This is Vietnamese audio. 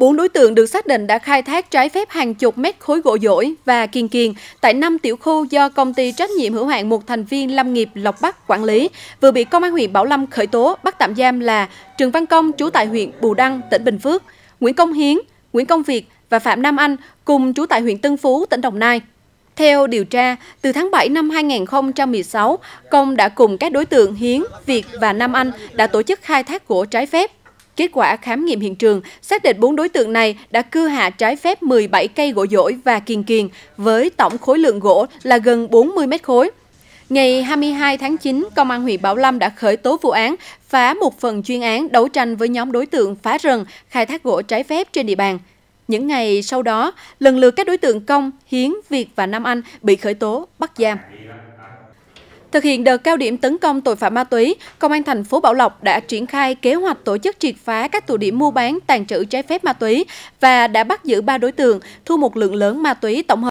Bốn đối tượng được xác định đã khai thác trái phép hàng chục mét khối gỗ dỗi và kiên kiên tại năm tiểu khu do công ty trách nhiệm hữu hạn một thành viên lâm nghiệp Lộc Bắc quản lý, vừa bị công an huyện Bảo Lâm khởi tố bắt tạm giam là Trường Văn Công chú tại huyện Bù Đăng, tỉnh Bình Phước, Nguyễn Công Hiến, Nguyễn Công Việt và Phạm Nam Anh cùng chú tại huyện Tân Phú, tỉnh Đồng Nai. Theo điều tra, từ tháng 7 năm 2016, Công đã cùng các đối tượng Hiến, Việt và Nam Anh đã tổ chức khai thác gỗ trái phép Kết quả khám nghiệm hiện trường xác định bốn đối tượng này đã cưa hạ trái phép 17 cây gỗ dỗi và kiền kiền với tổng khối lượng gỗ là gần 40 mét khối. Ngày 22 tháng 9, Công an huyện Bảo Lâm đã khởi tố vụ án, phá một phần chuyên án đấu tranh với nhóm đối tượng phá rừng, khai thác gỗ trái phép trên địa bàn. Những ngày sau đó, lần lượt các đối tượng Công, Hiến, Việt và Nam Anh bị khởi tố, bắt giam. Thực hiện đợt cao điểm tấn công tội phạm ma túy, Công an thành phố Bảo Lộc đã triển khai kế hoạch tổ chức triệt phá các tụ điểm mua bán tàn trữ trái phép ma túy và đã bắt giữ 3 đối tượng, thu một lượng lớn ma túy tổng hợp.